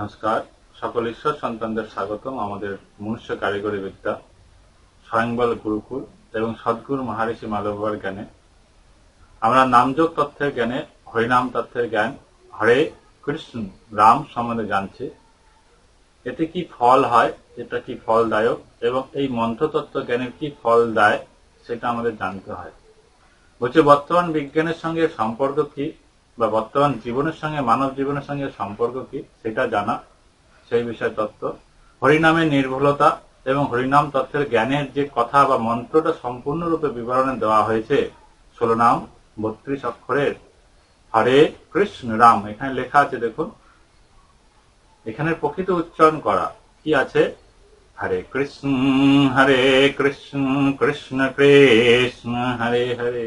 নমস্কার সকল ঈশ্বর সন্তানদের স্বাগতম আমাদের মনুষ্য কারিগরি বিদ্যা স্বয়ংবল গুরুকুল এবং সদ্গুর মহারিষি মালবার জ্ঞানে আমরা নামযোগ তথ্যের জ্ঞানে হরিনাম তথ্যের জ্ঞান হরে কৃষ্ণ রাম সম্বন্ধে জানছি এতে কি ফল হয় এটা কি ফলদায়ক এবং এই তত্ত্ব জ্ঞানের কি ফল দেয় সেটা আমাদের জানতে হয় বলছে বর্তমান বিজ্ঞানের সঙ্গে সম্পর্ক কি বা বর্তমান জীবনের সঙ্গে মানব জীবনের সঙ্গে সম্পর্ক কি সেটা জানা সেই বিষয় তত্ত্ব হরিনামের নির্ভুলতা এবং হরিনাম তত্ত্বের জ্ঞানের যে কথা বা মন্ত্রটা সম্পূর্ণরূপে বিবরণে দেওয়া হয়েছে ষোলো নাম বত্রিশ অক্ষরের হরে কৃষ্ণ রাম এখানে লেখা আছে দেখুন এখানে প্রকৃত উচ্চারণ করা কি আছে হরে কৃষ্ণ হরে কৃষ্ণ কৃষ্ণ কৃষ্ণ হরে হরে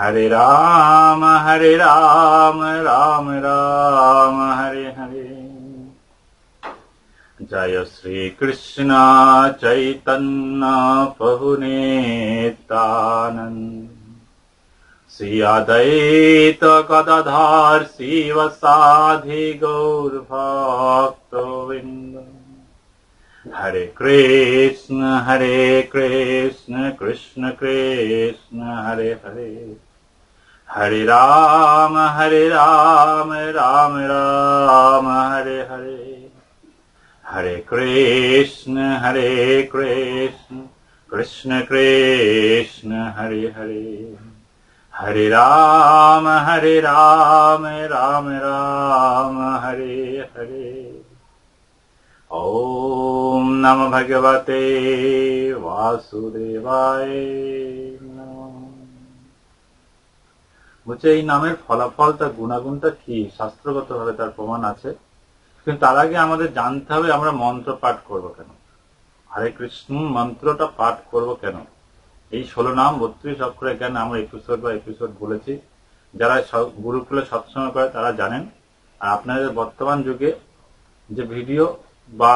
हरे राम हरे राम राम राम हरे हरे जय चैतन्य श्रीकृष्णा चैतन्ना बभुनेतानन् सि अदैतकदधार्षिवसाधि गौर्भाविन्द हरे कृष्ण हरे कृष्ण कृष्ण कृष्ण हरे हरे हरे राम हरे राम राम राम हरे हरे हरे कृष्ण हरे कृष्ण कृष्ण कृष्ण हरे हरे हरे राम हरे राम राम राम हरे हरे ॐ नम भगवते वासुदेवाय বলছে এই নামের ফলাফল তার গুণাগুণটা কি শাস্ত্রগতভাবে তার প্রমাণ আছে কিন্তু তার আগে আমাদের জানতে হবে আমরা মন্ত্র পাঠ করব কেন হরে কৃষ্ণ মন্ত্রটা পাঠ করব কেন এই ষোলো নাম বত্রিশ অক্ষরে কেন আমরা এপিসোড বা এপিসোড বলেছি যারা গুরুকুলে সৎসঙ্গ করে তারা জানেন আর আপনাদের বর্তমান যুগে যে ভিডিও বা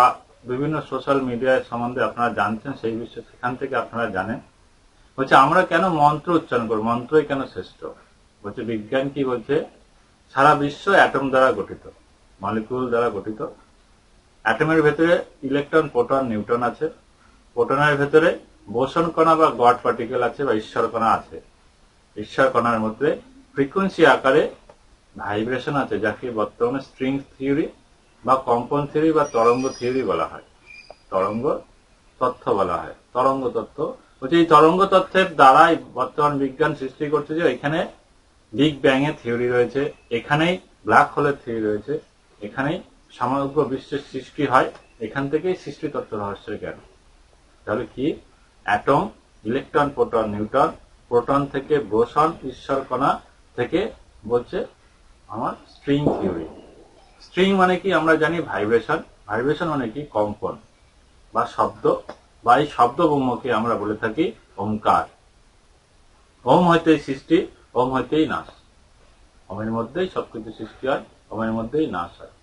বিভিন্ন সোশ্যাল মিডিয়ায় সম্বন্ধে আপনারা জানছেন সেই বিষয়ে সেখান থেকে আপনারা জানেন হচ্ছে আমরা কেন মন্ত্র উচ্চারণ করবো মন্ত্রই কেন শ্রেষ্ঠ বলছে বিজ্ঞান কি বলছে সারা বিশ্ব অ্যাটম দ্বারা গঠিত মলিকুল দ্বারা গঠিত অ্যাটমের ভেতরে ইলেকট্রন প্রোটন নিউট্রন আছে প্রোটনের ভেতরে বোসন কণা বা গড পার্টিকেল আছে বা ঈশ্বর কণা আছে ঈশ্বর কণার মধ্যে ফ্রিকুয়েন্সি আকারে ভাইব্রেশন আছে যাকে বর্তমানে স্ট্রিং থিওরি বা কম্পন থিওরি বা তরঙ্গ থিওরি বলা হয় তরঙ্গ তথ্য বলা হয় তরঙ্গ তত্ত্ব বলছে এই তরঙ্গ তথ্যের দ্বারাই বর্তমান বিজ্ঞান সৃষ্টি করছে যে এখানে বিগ ব্যাং এর থিওরি রয়েছে এখানেই ব্ল্যাক হোলের থিওরি রয়েছে এখানেই সমগ্র বিশ্বের সৃষ্টি হয় এখান থেকেই সৃষ্টি তত্ত্ব রহস্যের জ্ঞান তাহলে কি atom electron proton neutron proton থেকে বোসন ঈশ্বরকণা থেকে বলছে আমার স্ট্রিং থিওরি স্ট্রিং মানে কি আমরা জানি ভাইব্রেশন ভাইব্রেশন মানে কি কম্পন বা শব্দ বা এই শব্দ ব্রহ্মকে আমরা বলে থাকি ওমকার ওম হইতে সৃষ্টি ওম হইতেই নাশ অমের মধ্যেই সবকিছু সৃষ্টি হয় অমের মধ্যেই নাশ হয়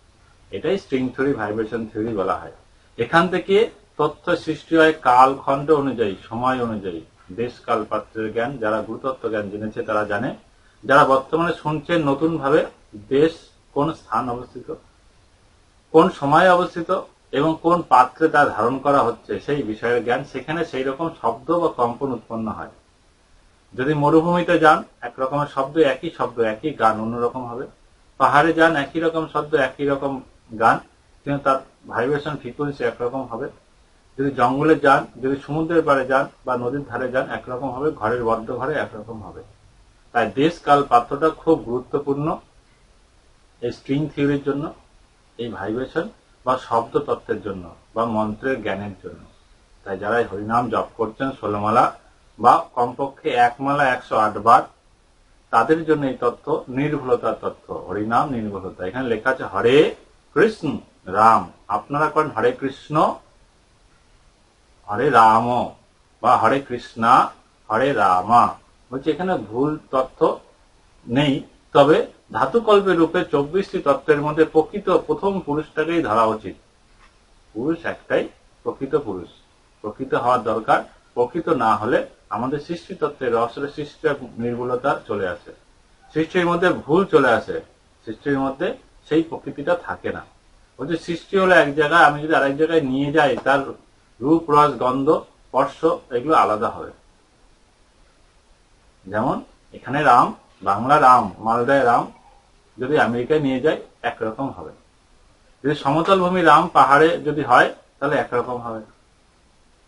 এটাই স্ট্রিং থিওরি ভাইব্রেশন থিওরি বলা হয় এখান থেকে তথ্য সৃষ্টি হয় কাল খণ্ড অনুযায়ী সময় অনুযায়ী দেশ কাল পাত্রের জ্ঞান যারা গুরুতত্ত্ব জ্ঞান জেনেছে তারা জানে যারা বর্তমানে শুনছেন নতুন ভাবে দেশ কোন স্থান অবস্থিত কোন সময়ে অবস্থিত এবং কোন পাত্রে তা ধারণ করা হচ্ছে সেই বিষয়ের জ্ঞান সেখানে সেই রকম শব্দ বা কম্পন উৎপন্ন হয় যদি মরুভূমিতে যান এক রকমের শব্দ একই শব্দ একই গান অন্যরকম হবে পাহাড়ে যান একই রকম শব্দ একই রকম গান কিন্তু তার ভাইব্রেশন ফ্রিকুয়েন্সি একরকম হবে যদি জঙ্গলে যান যদি সমুদ্রের পাড়ে যান বা নদীর ধারে যান একরকম হবে ঘরের বদ্ধ ঘরে একরকম হবে তাই দেশ কাল পাত্রটা খুব গুরুত্বপূর্ণ এই স্ট্রিং থিওরির জন্য এই ভাইব্রেশন বা শব্দ তত্ত্বের জন্য বা মন্ত্রের জ্ঞানের জন্য তাই যারা হরিনাম জপ করছেন ষোলমালা বা কমপক্ষে একমালা একশো বার তাদের জন্য এই তথ্য নির্ভুলতার তথ্য হরিনাম নির্ভুলতা এখানে লেখা আছে হরে কৃষ্ণ রাম আপনারা করেন হরে কৃষ্ণ হরে রাম বা হরে কৃষ্ণা হরে রামা বলছি এখানে ভুল তথ্য নেই তবে ধাতুকল্পের রূপে চব্বিশটি তত্ত্বের মধ্যে প্রকৃত প্রথম পুরুষটাকেই ধরা উচিত পুরুষ একটাই প্রকৃত পুরুষ প্রকৃত হওয়ার দরকার প্রকৃত না হলে আমাদের সৃষ্টি তত্ত্বের রহস্যের সৃষ্টির নির্ভুলতা চলে আসে সৃষ্টির মধ্যে ভুল চলে আসে সৃষ্টির মধ্যে সেই প্রকৃতিটা থাকে না বলছে সৃষ্টি হলো এক জায়গায় আমি যদি আরেক জায়গায় নিয়ে যাই তার রূপ রস গন্ধ স্পর্শ এগুলো আলাদা হবে যেমন এখানে রাম বাংলা রাম মালদায় রাম যদি আমেরিকায় নিয়ে যাই একরকম হবে যদি সমতল ভূমি রাম পাহাড়ে যদি হয় তাহলে একরকম হবে না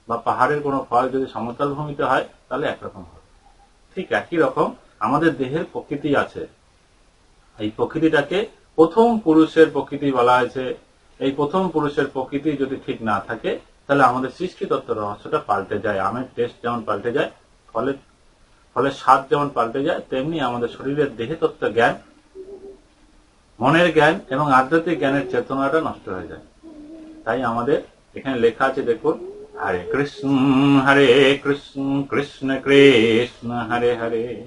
বা পাহাড়ের কোনো ফল যদি সমতল ভূমিতে হয় তাহলে একরকম হবে ঠিক একই রকম আমাদের দেহের প্রকৃতি আছে এই প্রকৃতিটাকে প্রথম পুরুষের প্রকৃতি বলা হয়েছে এই প্রথম পুরুষের প্রকৃতি যদি ঠিক না থাকে তাহলে আমাদের সৃষ্টিতত্ত্ব রহস্যটা পাল্টে যায় আমের টেস্ট যেমন পাল্টে যায় ফলে ফলে স্বাদ যেমন পাল্টে যায় তেমনি আমাদের শরীরের দেহে তত্ত্ব জ্ঞান মনের জ্ঞান এবং আধ্যাত্মিক জ্ঞানের চেতনাটা নষ্ট হয়ে যায় তাই আমাদের এখানে লেখা আছে দেখুন Hare Krishna, Hare Krishna, Krishna Krishna, Hare Hare.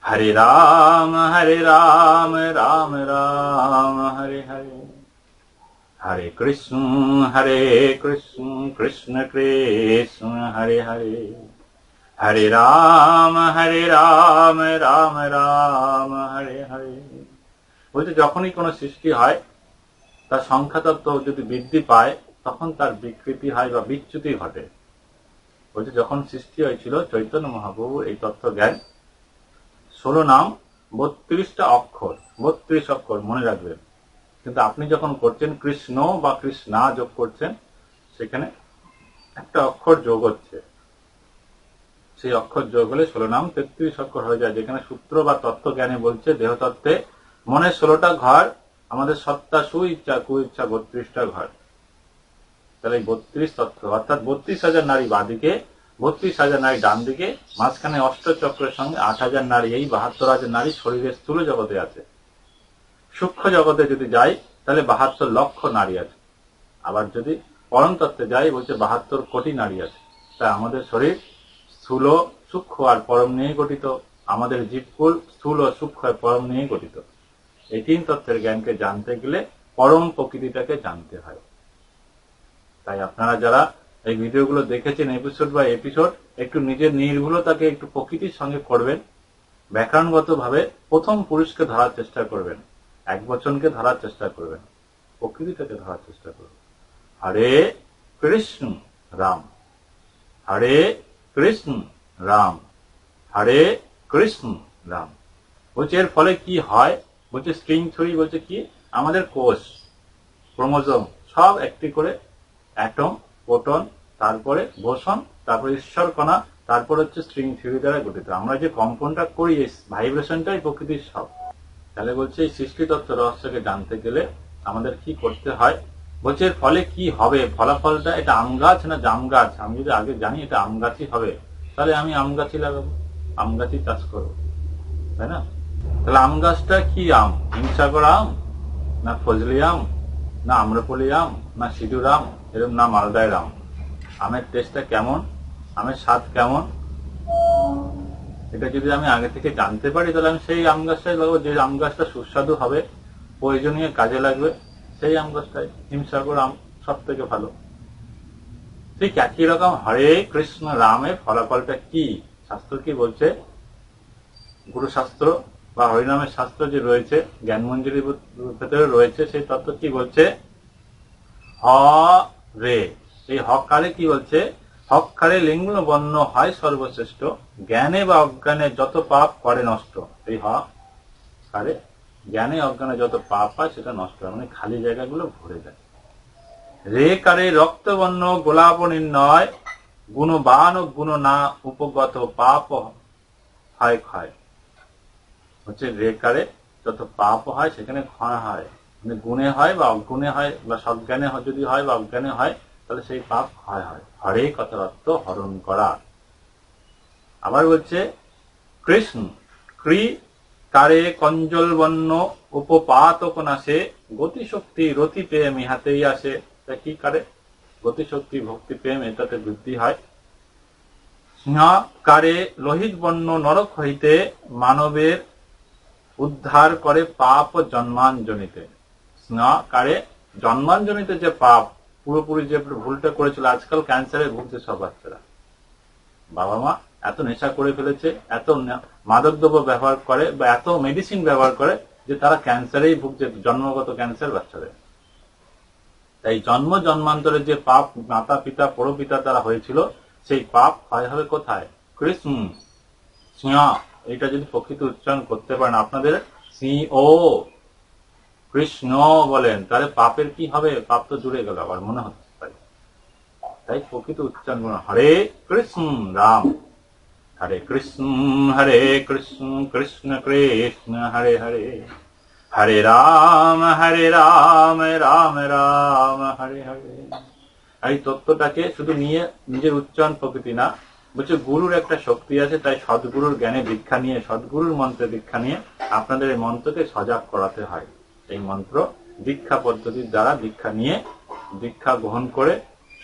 Hare Ram, Hare Ram, Ram Ram, Hare Hare. Hare Krishna, Hare Krishna, Krishna Krishna, Hare Hare. Hare Ram, Hare Ram, Ram Ram, Hare Hare. বলছে যখনই কোনো সৃষ্টি হয় তার সংখ্যাতত্ত্ব যদি বৃদ্ধি পায় তখন তার বিকৃতি হয় বা বিচ্যুতি ঘটে বলছে যখন সৃষ্টি হয়েছিল চৈতন্য মহাপ্রভু এই তথ্য জ্ঞান ষোলো নাম বত্রিশটা অক্ষর বত্রিশ অক্ষর মনে রাখবেন কিন্তু আপনি যখন করছেন কৃষ্ণ বা কৃষ্ণা যোগ করছেন সেখানে একটা অক্ষর যোগ হচ্ছে সেই অক্ষর যোগ হলে ষোলো নাম তেত্রিশ অক্ষর হয়ে যায় যেখানে সূত্র বা তত্ত্ব জ্ঞানে বলছে দেহতত্ত্বে মনে ষোলোটা ঘর আমাদের সত্তা সু ইচ্ছা কু ইচ্ছা বত্রিশটা ঘর তাহলে বত্রিশ তথ্য অর্থাৎ বত্রিশ হাজার নারী বাদিকে বত্রিশ হাজার নারী ডান দিকে মাঝখানে অষ্টচক্রের সঙ্গে আট হাজার নারী এই বাহাত্তর হাজার নারী শরীরের স্থূল জগতে আছে সূক্ষ্ম জগতে যদি যাই তাহলে বাহাত্তর লক্ষ নারী আছে আবার যদি পরম তত্ত্বে যাই বলছে বাহাত্তর কোটি নারী আছে তাই আমাদের শরীর স্থূল সূক্ষ্ম আর পরম নিয়ে গঠিত আমাদের জীবকুল স্থূল ও সূক্ষ্ম আর পরম নিয়ে গঠিত এই তিন তত্ত্বের জ্ঞানকে জানতে গেলে পরম প্রকৃতিটাকে জানতে হয় তাই আপনারা যারা এই ভিডিওগুলো দেখেছেন এপিসোড বা এপিসোড একটু নিজের নির্ভুলতাকে একটু প্রকৃতির সঙ্গে করবেন ব্যাকরণগতভাবে প্রথম পুরুষকে ধরার চেষ্টা করবেন এক বচনকে ধরার চেষ্টা করবেন প্রকৃতিটাকে ধরার চেষ্টা করবেন হরে কৃষ্ণ রাম হরে কৃষ্ণ রাম হরে কৃষ্ণ রাম বলছে এর ফলে কি হয় বলছে স্ট্রিং থ্রি বলছে কি আমাদের কোষ ক্রোমোজোম সব একটি করে অ্যাটম প্রোটন তারপরে বোসন তারপরে ঈশ্বর কণা তারপর হচ্ছে স্ট্রিং থিওরি দ্বারা গঠিত আমরা যে কম্পনটা করি ভাইব্রেশনটাই প্রকৃতির সব তাহলে বলছে এই সৃষ্টিতত্ত্ব রহস্যকে জানতে গেলে আমাদের কি করতে হয় বলছে এর ফলে কি হবে ফলাফলটা এটা আম গাছ না জাম গাছ আমি যদি আগে জানি এটা আম গাছই হবে তাহলে আমি আম গাছই লাগাবো আম গাছই চাষ করবো তাই না তাহলে আম গাছটা কি আম হিংসাগর আম না ফজলি আম না আম্রপলি আম না সিধু রাম এরকম না মালদায় আম আমের টেস্টটা কেমন আমের স্বাদ কেমন এটা যদি আমি আগে থেকে জানতে পারি তাহলে আমি সেই আম গাছটাই লাগবো যে আম গাছটা সুস্বাদু হবে প্রয়োজনীয় কাজে লাগবে সেই আম গাছটাই হিমসাগর আম সব থেকে ভালো ঠিক একই রকম হরে কৃষ্ণ রামের ফলাফলটা কি শাস্ত্র কি বলছে গুরু বা হরিনামের শাস্ত্র যে রয়েছে জ্ঞান মঞ্জুরি ভেতরে রয়েছে সেই তত্ত্ব কি বলছে হ রে সেই হকারে কি বলছে হকারে লিঙ্গ বর্ণ হয় সর্বশ্রেষ্ঠ জ্ঞানে বা অজ্ঞানে যত পাপ করে নষ্ট এই হকারে জ্ঞানে অজ্ঞানে যত পাপ হয় সেটা নষ্ট হয় মানে খালি জায়গাগুলো ভরে যায় রে কারে রক্ত বন্য গোলাপ নির্ণয় গুণবান ও গুণ না উপগত পাপ হয় ক্ষয় হচ্ছে রেকারে যত পাপ হয় সেখানে ক্ষয় হয় মানে গুণে হয় বা অজ্ঞানে হয় বা সজ্ঞানে যদি হয় বা অজ্ঞানে হয় তাহলে সেই পাপ ক্ষয় হয় হরে কথাবার্ত হরণ করা আবার বলছে কৃষ্ণ ক্রি তারে কঞ্জল বন্য উপপাত নাশে গতিশক্তি রতি প্রেম ইহাতেই আসে তা কি করে গতিশক্তি ভক্তি প্রেম এটাতে বৃদ্ধি হয় সিংহ কারে লোহিত বন্য নরক হইতে মানবের উদ্ধার করে পাপ ও জন্মাঞ্জনিতে কারে জনিতে যে পাপ পুরোপুরি যে ভুলটা করেছিল আজকাল ক্যান্সারে ভুগছে সব বাচ্চারা বাবা মা এত নেশা করে ফেলেছে এত মাদকদ্রব্য ব্যবহার করে বা এত মেডিসিন ব্যবহার করে যে তারা ক্যান্সারেই ভুগছে জন্মগত ক্যান্সার বাচ্চাদের তাই জন্ম জন্মান্তরে যে পাপ মাতা পিতা পরপিতা তারা হয়েছিল সেই পাপ হয় হবে কোথায় ক্রিসমাস এটা যদি প্রকৃত উচ্চারণ করতে পারেন আপনাদের সি ও কৃষ্ণ বলেন তাহলে পাপের কি হবে পাপ তো জুড়ে গেল আবার মনে হচ্ছে তাই তাই প্রকৃত উচ্চারণ করুন হরে কৃষ্ণ রাম হরে কৃষ্ণ হরে কৃষ্ণ কৃষ্ণ কৃষ্ণ হরে হরে হরে রাম হরে রাম রাম রাম হরে হরে এই তত্ত্বটাকে শুধু নিয়ে নিজের উচ্চারণ প্রকৃতি না বলছে গুরুর একটা শক্তি আছে তাই সদ্গুরুর জ্ঞানে দীক্ষা নিয়ে সদ্গুরুর মন্ত্রে দীক্ষা নিয়ে আপনাদের এই মন্ত্রকে সজাগ করাতে হয় এই মন্ত্র দীক্ষা পদ্ধতির দ্বারা দীক্ষা নিয়ে দীক্ষা গ্রহণ করে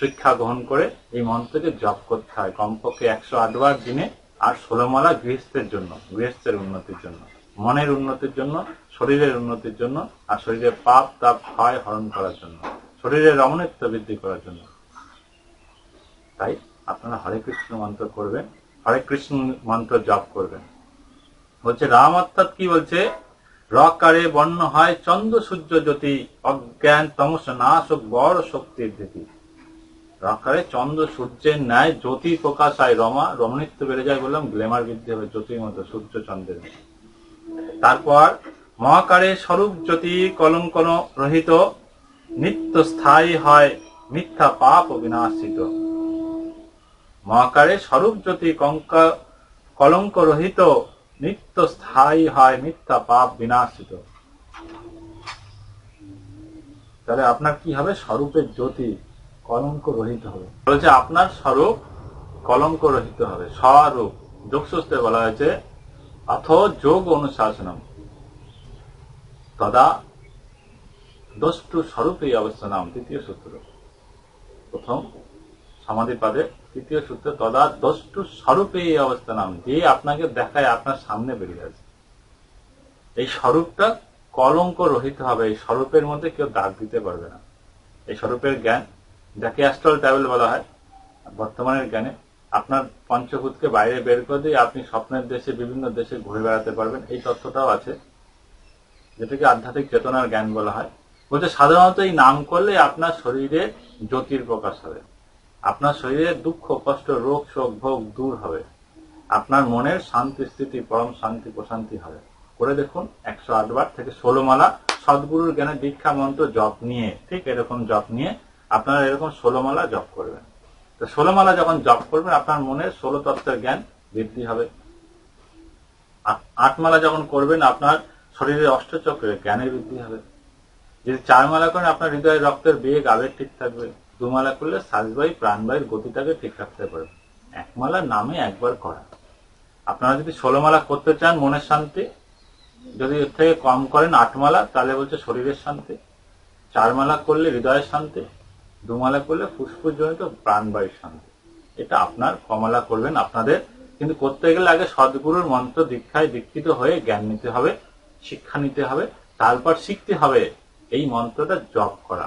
শিক্ষা গ্রহণ করে এই মন্ত্রকে জপ করতে হয় কমপক্ষে একশো আটবার দিনে আর ষোলমালা গৃহস্থের জন্য গৃহস্থের উন্নতির জন্য মনের উন্নতির জন্য শরীরের উন্নতির জন্য আর শরীরের পাপ তাপ ক্ষয় হরণ করার জন্য শরীরের রমণত্ব বৃদ্ধি করার জন্য তাই আপনারা হরে কৃষ্ণ মন্ত্র করবেন হরে কৃষ্ণ মন্ত্র জপ করবেন বলছে রাম অর্থাৎ কি বলছে রকারে বর্ণ হয় চন্দ্র সূর্য জ্যোতি অজ্ঞান তমস নাশ বড় শক্তির জ্যোতি রকারে চন্দ্র সূর্যের ন্যায় জ্যোতি প্রকাশ হয় রমা রমণিত্ব বেড়ে যায় বললাম গ্লেমার বৃদ্ধি হবে জ্যোতির মতো সূর্য চন্দ্রের তারপর মহাকারে স্বরূপ জ্যোতি কলঙ্ক রহিত নিত্য স্থায়ী হয় মিথ্যা পাপ বিনাশিত মহাকারে স্বরূপ যদি কঙ্কা কলঙ্ক রহিত নিত্য স্থায়ী হয় মিথ্যা পাপ বিনাশিত তাহলে আপনার কি হবে স্বরূপের জ্যোতি কলঙ্ক রহিত হবে বলেছে আপনার স্বরূপ কলঙ্ক রহিত হবে স্বরূপ যোগসূত্রে বলা হয়েছে অথ যোগ অনুশাসনম তদা দষ্টু অবস্থা নাম তৃতীয় সূত্র প্রথম সমাধিপাদে তৃতীয় সূত্র তদা দষ্টু স্বরূপে এই অবস্থা নাম যে আপনাকে দেখায় আপনার সামনে বেরিয়ে আছে এই স্বরূপটা কলঙ্ক রহিত হবে এই স্বরূপের মধ্যে কেউ দাগ দিতে পারবে না এই স্বরূপের জ্ঞান যাকে অ্যাস্ট্রাল ট্রাভেল বলা হয় বর্তমানের জ্ঞানে আপনার পঞ্চভূতকে বাইরে বের করে দিয়ে আপনি স্বপ্নের দেশে বিভিন্ন দেশে ঘুরে বেড়াতে পারবেন এই তথ্যটাও আছে যেটাকে আধ্যাত্মিক চেতনার জ্ঞান বলা হয় বলতে সাধারণত এই নাম করলে আপনার শরীরে জ্যোতির প্রকাশ হবে আপনার শরীরের দুঃখ কষ্ট রোগ শোক ভোগ দূর হবে আপনার মনের শান্তি স্থিতি পরম শান্তি প্রশান্তি হবে করে দেখুন একশো আটবার থেকে মালা সদ্গুরুর জ্ঞানে দীক্ষা মন্ত্র জপ নিয়ে ঠিক এরকম জপ নিয়ে আপনারা এরকম ষোলো মালা জপ করবেন তো ষোলো মালা যখন জপ করবেন আপনার মনের ষোলো তত্ত্বের জ্ঞান বৃদ্ধি হবে আট মালা যখন করবেন আপনার শরীরের অষ্টচক্রের জ্ঞানের বৃদ্ধি হবে যদি চার মালা করেন আপনার হৃদয়ের রক্তের বেগ আবেগ ঠিক থাকবে দুমালা করলে শ্বাসবায়ু প্রাণবায়ুর গতিটাকে ঠিক রাখতে পারবে একমালা নামে একবার করা আপনারা যদি ষোলো মালা করতে চান মনের শান্তি যদি এর থেকে কম করেন আটমালা তাহলে বলছে শরীরের শান্তি চার মালা করলে হৃদয়ের শান্তি দুমালা করলে ফুসফুসজনিত প্রাণবায়ুর শান্তি এটা আপনার কমালা করবেন আপনাদের কিন্তু করতে গেলে আগে সদ্গুরুর মন্ত্র দীক্ষায় দীক্ষিত হয়ে জ্ঞান নিতে হবে শিক্ষা নিতে হবে তারপর শিখতে হবে এই মন্ত্রটা জপ করা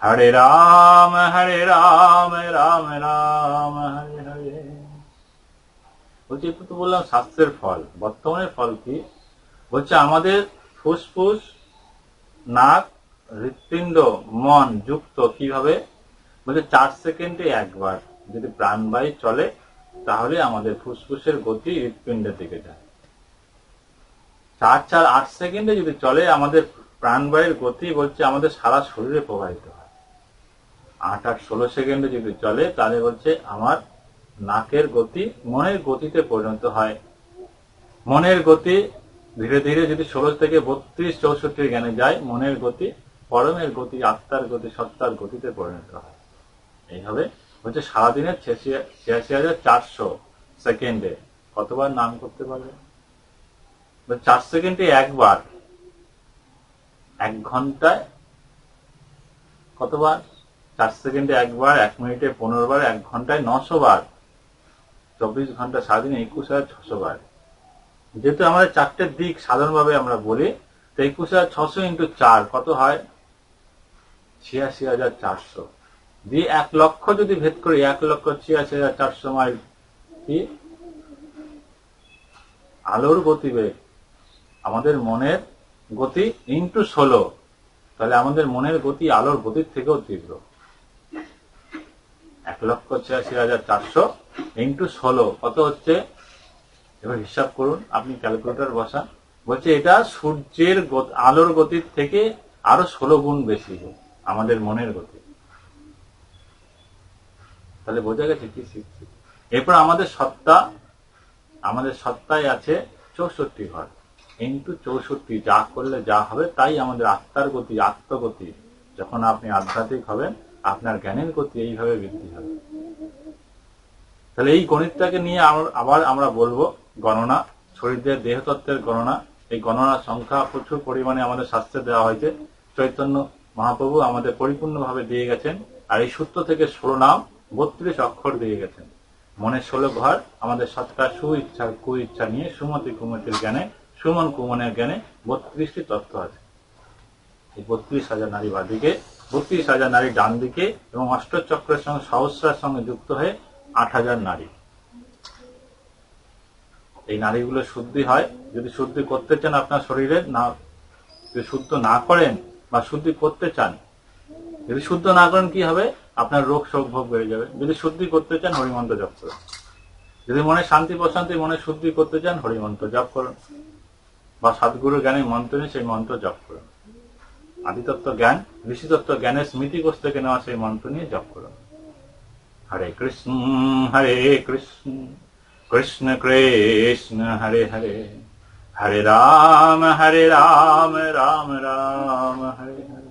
Hare Ram, Hare Ram, Ram Ram Hare Hare. বলছি একটু তো বললাম স্বাস্থ্যের ফল বর্তমানের ফল কি বলছে আমাদের ফুসফুস নাক হৃৎপিণ্ড মন যুক্ত কিভাবে বলছে চার সেকেন্ডে একবার যদি প্রাণবায়ু চলে তাহলে আমাদের ফুসফুসের গতি হৃৎপিণ্ডের দিকে যায় চার চার আট সেকেন্ডে যদি চলে আমাদের প্রাণবায়ুর গতি বলছে আমাদের সারা শরীরে প্রবাহিত আট আট ষোলো সেকেন্ডে যদি চলে তাহলে বলছে আমার নাকের গতি মনের গতিতে পরিণত হয় মনের গতি ধীরে ধীরে যদি ষোলো থেকে বত্রিশ চৌষট্টি জ্ঞানে যায় মনের গতি পরমের গতি আত্মার গতি সত্তার গতিতে পরিণত হয় এইভাবে হচ্ছে সারাদিনের ছিয়াশি হাজার চারশো সেকেন্ডে কতবার নাম করতে পারবে চার সেকেন্ডে একবার এক ঘন্টায় কতবার চার সেকেন্ডে একবার এক মিনিটে পনেরো বার এক ঘন্টায় নশো বার চব্বিশ ঘন্টা সারাদিন একুশ হাজার ছশো বার যেহেতু আমাদের চারটে দিক সাধারণভাবে আমরা বলি তো একুশ হাজার ছশো ইন্টু চার কত হয় ছিয়াশি হাজার চারশো দিয়ে এক লক্ষ যদি ভেদ করি এক লক্ষ ছিয়াশি হাজার চারশো মাইল কি আলোর বেগ আমাদের মনের গতি ইন্টু ষোলো তাহলে আমাদের মনের গতি আলোর গতির থেকেও তীব্র এক লক্ষ ছিয়াশি হাজার চারশো ইন্টু ষোলো কত হচ্ছে এবার হিসাব করুন আপনি ক্যালকুলেটর বসান বলছে এটা সূর্যের আলোর গতির থেকে আরো ষোলো গুণ বেশি আমাদের মনের গতি তাহলে বোঝা গেছে কি শিখছি এরপর আমাদের সত্তা আমাদের সত্তায় আছে চৌষট্টি ঘর ইন্টু চৌষট্টি যা করলে যা হবে তাই আমাদের আত্মার গতি আত্মগতি যখন আপনি আধ্যাত্মিক হবেন আপনার জ্ঞানের গতি এইভাবে বৃদ্ধি হবে তাহলে এই গণিতটাকে নিয়ে আবার আমরা বলবো গণনা শরীরদের দেহতত্ত্বের গণনা এই গণনার সংখ্যা প্রচুর পরিমাণে আমাদের শাস্ত্রে দেওয়া হয়েছে চৈতন্য মহাপ্রভু আমাদের পরিপূর্ণভাবে দিয়ে গেছেন আর এই সূত্র থেকে ষোলো নাম বত্রিশ অক্ষর দিয়ে গেছেন মনে ষোলো ঘর আমাদের সত্তা কু ইচ্ছা নিয়ে সুমতি কুমতির জ্ঞানে সুমন কুমনের জ্ঞানে বত্রিশটি তত্ত্ব আছে এই বত্রিশ হাজার নারী বাদিকে বত্রিশ হাজার নারী ডান দিকে এবং অষ্টচক্রের সঙ্গে সহস্রার সঙ্গে যুক্ত হয়ে আট হাজার নারী এই নারীগুলো শুদ্ধি হয় যদি শুদ্ধি করতে চান আপনার শরীরে না যদি শুদ্ধ না করেন বা শুদ্ধি করতে চান যদি শুদ্ধ না করেন কি হবে আপনার রোগ শোক ভোগ বেড়ে যাবে যদি শুদ্ধি করতে চান হরিমন্ত জপ করেন যদি মনে শান্তি প্রশান্তি মনে শুদ্ধি করতে চান হরিমন্ত জপ করেন বা সাতগুরু জ্ঞানের মন্ত্র নিয়ে সেই মন্ত্র জপ করেন আদিতত্ত্ব জ্ঞান ঋষিতত্ত্ব জ্ঞানের স্মৃতিগ্রস্তকে নেওয়া সেই মন্ত্র নিয়ে জপ করুন হরে কৃষ্ণ হরে কৃষ্ণ কৃষ্ণ কৃষ্ণ হরে হরে হরে রাম হরে রাম রাম রাম হরে হরে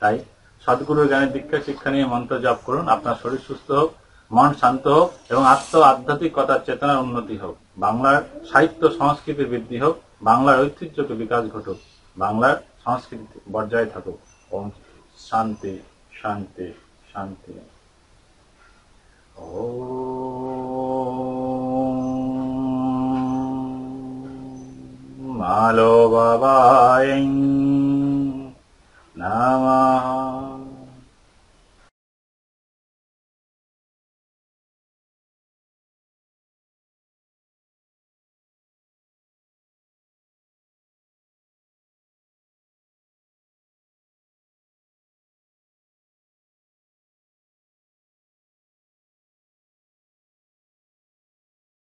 তাই সদগুরুর জ্ঞানের দীক্ষা শিক্ষা নিয়ে মন্ত্র জপ করুন আপনার শরীর সুস্থ হোক মন শান্ত হোক এবং আত্ম আধ্যাত্মিকতার চেতনার উন্নতি হোক বাংলার সাহিত্য সংস্কৃতির বৃদ্ধি হোক বাংলার ঐতিহ্যকে বিকাশ ঘটুক বাংলার সংস্কৃতি বজায় থাকো ওম শান্তি শান্তি শান্তি ও মালো বাবা